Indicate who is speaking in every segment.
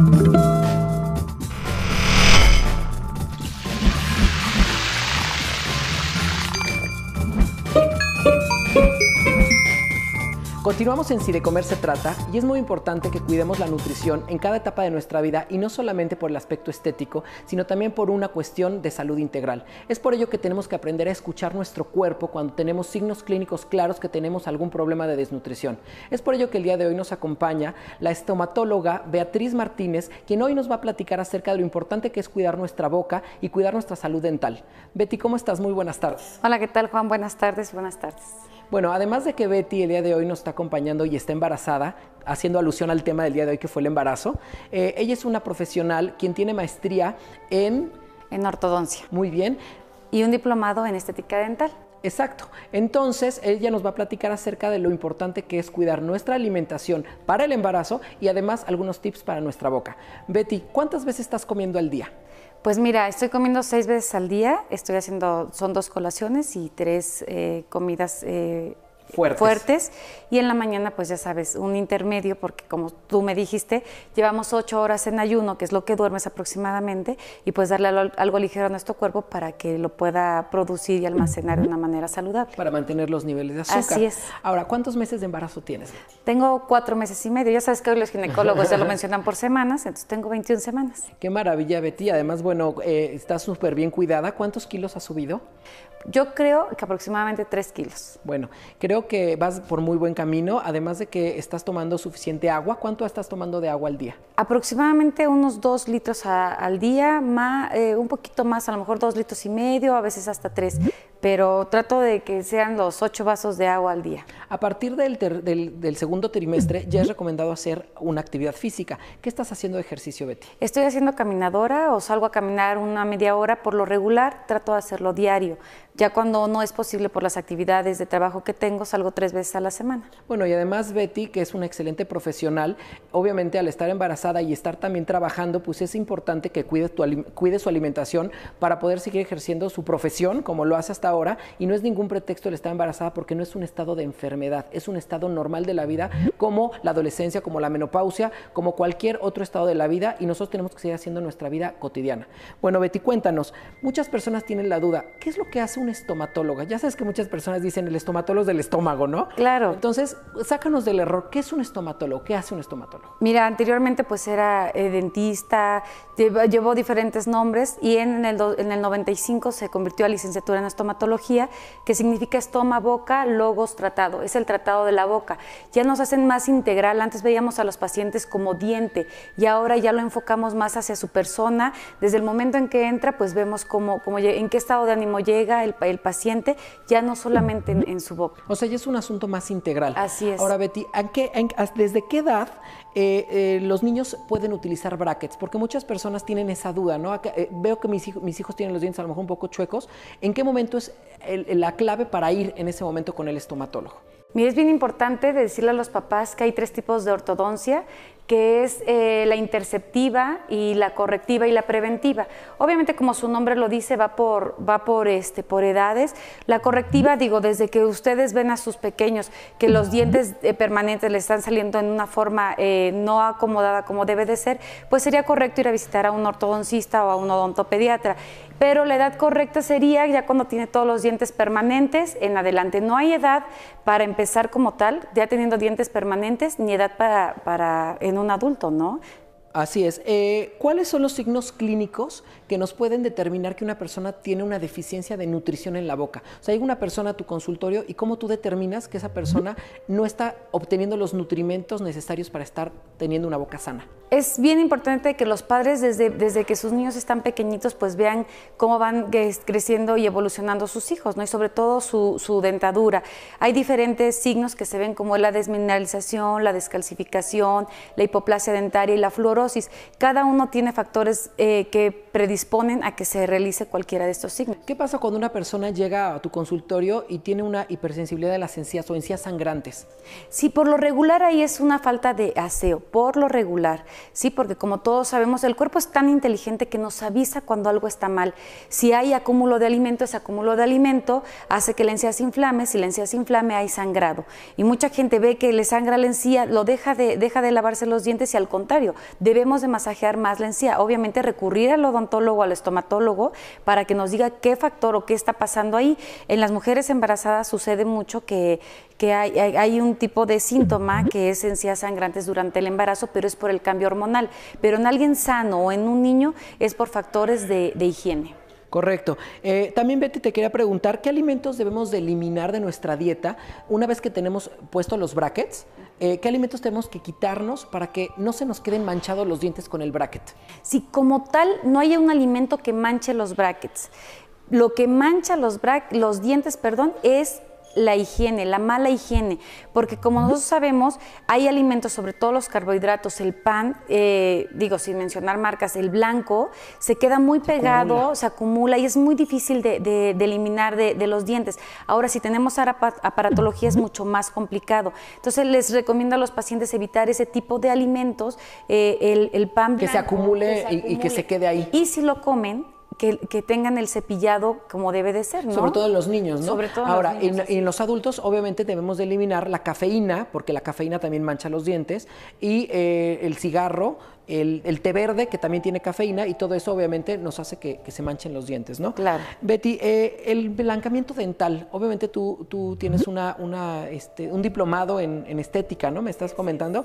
Speaker 1: Thank you. Continuamos en Si de Comer se trata y es muy importante que cuidemos la nutrición en cada etapa de nuestra vida y no solamente por el aspecto estético, sino también por una cuestión de salud integral. Es por ello que tenemos que aprender a escuchar nuestro cuerpo cuando tenemos signos clínicos claros que tenemos algún problema de desnutrición. Es por ello que el día de hoy nos acompaña la estomatóloga Beatriz Martínez, quien hoy nos va a platicar acerca de lo importante que es cuidar nuestra boca y cuidar nuestra salud dental. Betty, ¿cómo estás? Muy buenas tardes.
Speaker 2: Hola, ¿qué tal Juan? Buenas tardes, buenas tardes.
Speaker 1: Bueno, además de que Betty el día de hoy nos está acompañando y está embarazada, haciendo alusión al tema del día de hoy que fue el embarazo, eh, ella es una profesional quien tiene maestría en... En ortodoncia. Muy bien. Y un diplomado en estética dental. Exacto. Entonces, ella nos va a platicar acerca de lo importante que es cuidar nuestra alimentación para el embarazo y además algunos tips para nuestra boca. Betty, ¿cuántas veces estás comiendo al día?
Speaker 2: Pues mira, estoy comiendo seis veces al día, estoy haciendo, son dos colaciones y tres eh, comidas eh, fuertes. fuertes. Y en la mañana, pues ya sabes, un intermedio, porque como tú me dijiste, llevamos ocho horas en ayuno, que es lo que duermes aproximadamente, y pues darle algo, ligero a nuestro cuerpo para que lo pueda producir y almacenar de una manera saludable.
Speaker 1: Para mantener los niveles de azúcar. Así es.
Speaker 2: Ahora, ¿cuántos meses de embarazo tienes? Tengo cuatro meses y medio.
Speaker 1: Ya sabes que hoy los ginecólogos ya lo mencionan por semanas, entonces tengo 21 semanas. Qué maravilla, Betty. Además, bueno, eh, está súper bien cuidada. ¿Cuántos kilos ha subido? Yo creo que aproximadamente 3 kilos. Bueno, creo que vas por muy buen camino, además de que estás tomando suficiente agua. ¿Cuánto estás tomando de agua al día?
Speaker 2: Aproximadamente unos 2 litros al día, más, eh, un poquito más, a lo mejor 2 litros y medio, a veces hasta 3 pero trato de que
Speaker 1: sean los ocho vasos de agua al día. A partir del, segundo trimestre ya es recomendado hacer una actividad física. ¿Qué estás haciendo de ejercicio, Betty? Estoy haciendo caminadora o salgo a
Speaker 2: caminar una media hora por lo regular, trato de hacerlo diario. Ya cuando no es posible por las actividades
Speaker 1: de trabajo que tengo, salgo tres veces a la semana. Bueno, y además Betty, que es una excelente profesional, obviamente al estar embarazada y estar también trabajando, pues es importante que cuide, cuide su alimentación para poder seguir ejerciendo su profesión como lo hace hasta ahora y no es ningún pretexto el estar embarazada porque no es un estado de enfermedad, es un estado normal de la vida como la adolescencia, como la menopausia, como cualquier otro estado de la vida y nosotros tenemos que seguir haciendo nuestra vida cotidiana. Bueno, Betty, cuéntanos, muchas personas tienen la duda, ¿qué es lo que hace un estomatólogo? Ya sabes que muchas personas dicen el estomatólogo es del estómago, ¿no? Claro. Entonces, sácanos del error, ¿qué es un estomatólogo? ¿Qué hace un estomatólogo?
Speaker 2: Mira, anteriormente pues era eh, dentista, llevó, diferentes nombres y en en el 95 se convirtió a licenciatura en estomatólogo Patología que significa estoma, boca, logos, tratado. Es el tratado de la boca. Ya nos hacen más integral. Antes veíamos a los pacientes como diente y ahora ya lo enfocamos más hacia su persona. Desde el momento en que entra, pues vemos cómo, en qué estado de ánimo llega el, el paciente, ya no solamente
Speaker 1: en, su boca. O sea, ya es un asunto más integral. Así es. Ahora, Betty, ¿desde qué edad eh, eh, los niños pueden utilizar brackets, porque muchas personas tienen esa duda, ¿no? Eh, veo que mis, hijos tienen los dientes a lo mejor un poco chuecos. ¿En qué momento es la clave para ir en ese momento con el estomatólogo? Mira, es bien importante decirle a los papás que hay tres tipos de
Speaker 2: ortodoncia que es eh, la interceptiva y la correctiva y la preventiva. Obviamente, como su nombre lo dice, va por, va por, este, por edades. La correctiva, digo, desde que ustedes ven a sus pequeños que los dientes eh, permanentes le están saliendo en una forma eh, no acomodada como debe de ser, pues sería correcto ir a visitar a un ortodoncista o a un odontopediatra pero la edad correcta sería ya cuando tiene todos los dientes permanentes en adelante. No hay edad para empezar como tal, ya teniendo dientes permanentes, ni edad para,
Speaker 1: para un adulto, ¿no? Así es. Eh, ¿Cuáles son los signos clínicos que nos pueden determinar que una persona tiene una deficiencia de nutrición en la boca? O sea, llega una persona a tu consultorio y cómo tú determinas que esa persona no está obteniendo los nutrimentos necesarios para estar teniendo una boca sana.
Speaker 2: Es bien importante que los padres desde, desde que sus niños están pequeñitos pues vean cómo van creciendo y evolucionando sus hijos, ¿no? Y sobre todo su, dentadura. Hay diferentes signos que se ven como la desmineralización, la descalcificación, la hipoplasia dentaria y la flora. Cada uno tiene factores eh, que predisponen
Speaker 1: a que se realice cualquiera de estos signos. ¿Qué pasa cuando una persona llega a tu consultorio y tiene una hipersensibilidad de las encías o encías sangrantes? Sí, por lo regular ahí es una falta de
Speaker 2: aseo, por lo regular. Sí, porque como todos sabemos, el cuerpo es tan inteligente que nos avisa cuando algo está mal. Si hay acúmulo de alimento, ese acúmulo de alimento hace que la encía se inflame, si la encía se inflame hay sangrado. Y mucha gente ve que le sangra la encía, lo deja de, deja de lavarse los dientes y al contrario, debemos de masajear más la encía. Obviamente recurrir al odontólogo, al estomatólogo, para que nos diga qué factor o qué está pasando ahí. En las mujeres embarazadas sucede mucho que, hay, un tipo de síntoma que es encías sangrantes durante el embarazo, pero es por el cambio hormonal. Pero en alguien sano o en un niño es por factores
Speaker 1: de higiene. Correcto. Eh, también, Betty, te quería preguntar, ¿qué alimentos debemos de eliminar de nuestra dieta una vez que tenemos puestos los brackets? Eh, ¿Qué alimentos tenemos que quitarnos para que no se nos queden manchados los dientes con el bracket? Si como tal no hay un alimento
Speaker 2: que manche los brackets, lo que mancha los, los dientes perdón, es la higiene, la mala higiene, porque como nosotros sabemos, hay alimentos, sobre todo los carbohidratos, el pan, eh, digo, sin mencionar marcas, el blanco, se queda muy pegado, se acumula y es muy difícil de, eliminar de, los dientes. Ahora, si tenemos aparatología es mucho más complicado. Entonces, les recomiendo a los pacientes evitar ese tipo de alimentos, eh, el, pan Que se acumule, y que se quede ahí. Y si lo comen, que, tengan el cepillado como debe de ser, ¿no? Sobre todo en
Speaker 1: los niños, ¿no? Sobre todo Ahora, los en, en, los adultos obviamente debemos de eliminar la cafeína, porque la cafeína también mancha los dientes, y eh, el cigarro, el, té verde, que también tiene cafeína, y todo eso obviamente nos hace que, se manchen los dientes, ¿no? Claro. Betty, eh, el blancamiento dental, obviamente tú, tienes una, este, un diplomado en, estética, ¿no? Me estás comentando.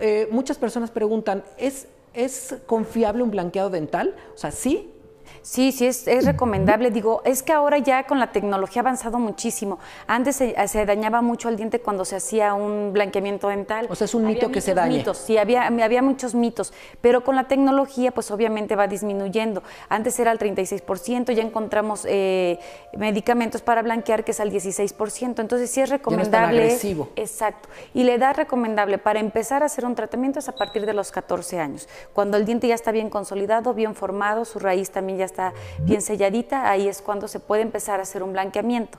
Speaker 1: Eh, muchas personas preguntan, ¿es, ¿es confiable un blanqueado dental? O sea, sí,
Speaker 2: Sí, sí, es, recomendable. Digo, es que ahora ya con la tecnología ha avanzado muchísimo. Antes se, dañaba mucho el diente cuando se hacía un blanqueamiento dental. O sea, es un mito que se daña. sí, había, había muchos mitos, pero con la tecnología pues obviamente va disminuyendo. Antes era el 36%, ya encontramos eh, medicamentos para blanquear que es al 16%. Entonces sí es recomendable. es agresivo. Exacto. Y la edad recomendable para empezar a hacer un tratamiento es a partir de los 14 años, cuando el diente ya está bien consolidado, bien formado, su raíz también ya ya está bien selladita, ahí es cuando se puede empezar a hacer un blanqueamiento.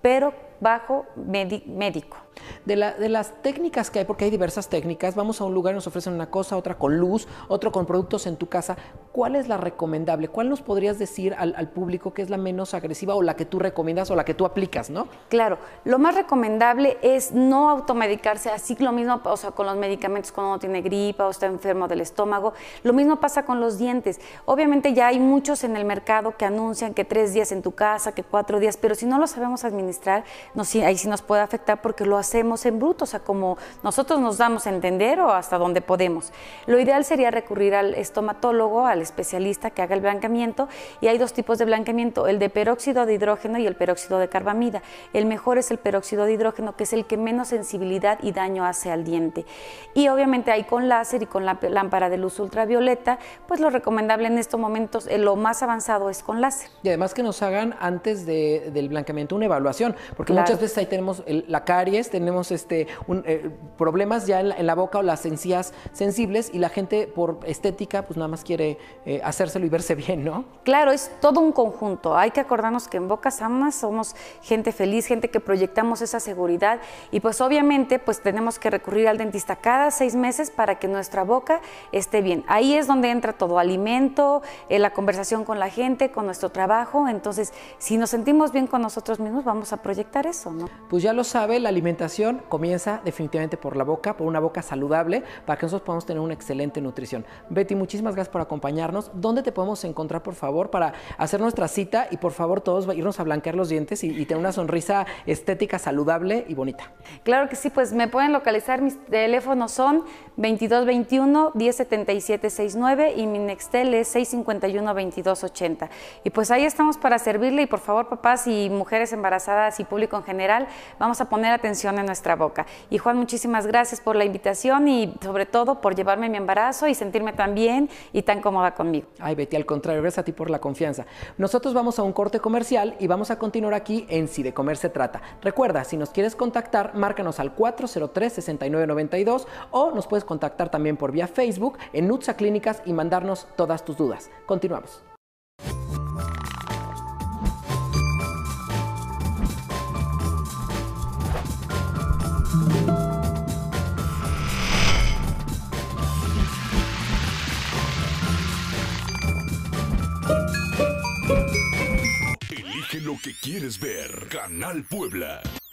Speaker 2: Pero
Speaker 1: bajo médico. De, las técnicas que hay, porque hay diversas técnicas, vamos a un lugar y nos ofrecen una cosa, otra con luz, otro con productos en tu casa, ¿cuál es la recomendable? ¿Cuál nos podrías decir al, público que es la menos agresiva o la que tú recomiendas o la que tú aplicas, no? Claro,
Speaker 2: lo más recomendable es no automedicarse, así lo mismo, o con los medicamentos cuando uno tiene gripa o está enfermo del estómago, lo mismo pasa con los dientes. Obviamente ya hay muchos en el mercado que anuncian que tres días en tu casa, que cuatro días, pero si no lo sabemos administrar, si ahí sí nos puede afectar porque lo hacemos en bruto, o sea, como nosotros nos damos a entender o hasta donde podemos. Lo ideal sería recurrir al estomatólogo, al especialista que haga el blanqueamiento y hay dos tipos de blanqueamiento, el de peróxido de hidrógeno y el peróxido de carbamida. El mejor es el peróxido de hidrógeno, que es el que menos sensibilidad y daño hace al diente. Y obviamente hay con láser y con la lámpara de luz ultravioleta, pues lo recomendable en estos momentos, eh, lo más
Speaker 1: avanzado es con láser. Y además que nos hagan antes del blanqueamiento una evaluación, porque Muchas veces ahí tenemos la caries, tenemos este, eh, problemas ya en la, boca o las encías sensibles y la gente por estética pues nada más quiere eh, hacérselo y verse bien, ¿no?
Speaker 2: Claro, es todo un conjunto. Hay que acordarnos que en Bocas Amas somos gente feliz, gente que proyectamos esa seguridad y pues obviamente pues tenemos que recurrir al dentista cada seis meses para que nuestra boca esté bien. Ahí es donde entra todo, alimento, eh, la conversación con la gente, con nuestro trabajo. Entonces, si nos sentimos bien con nosotros mismos, vamos a proyectar eso,
Speaker 1: ¿no? Pues ya lo sabe, la alimentación comienza definitivamente por la boca, por una boca saludable, para que nosotros podamos tener una excelente nutrición. Betty, muchísimas gracias por acompañarnos. ¿Dónde te podemos encontrar, por favor, para hacer nuestra cita y por favor todos irnos a blanquear los dientes y, tener una sonrisa estética, saludable y bonita?
Speaker 2: Claro que sí, pues me pueden localizar, mis teléfonos son 2221 107769 y mi Nextel es 651 2280. Y pues ahí estamos para servirle y por favor, papás y mujeres embarazadas y público en general, vamos a poner atención en nuestra boca. Y Juan, muchísimas gracias por la invitación y sobre
Speaker 1: todo por llevarme mi embarazo y sentirme tan bien y tan cómoda conmigo. Ay, Betty, al contrario, gracias a ti por la confianza. Nosotros vamos a un corte comercial y vamos a continuar aquí en Si de Comer se trata. Recuerda, si nos quieres contactar, márcanos al 403-6992 o nos puedes contactar también por vía Facebook en Nutsa Clínicas y mandarnos todas tus dudas. Continuamos. ver, Canal Puebla.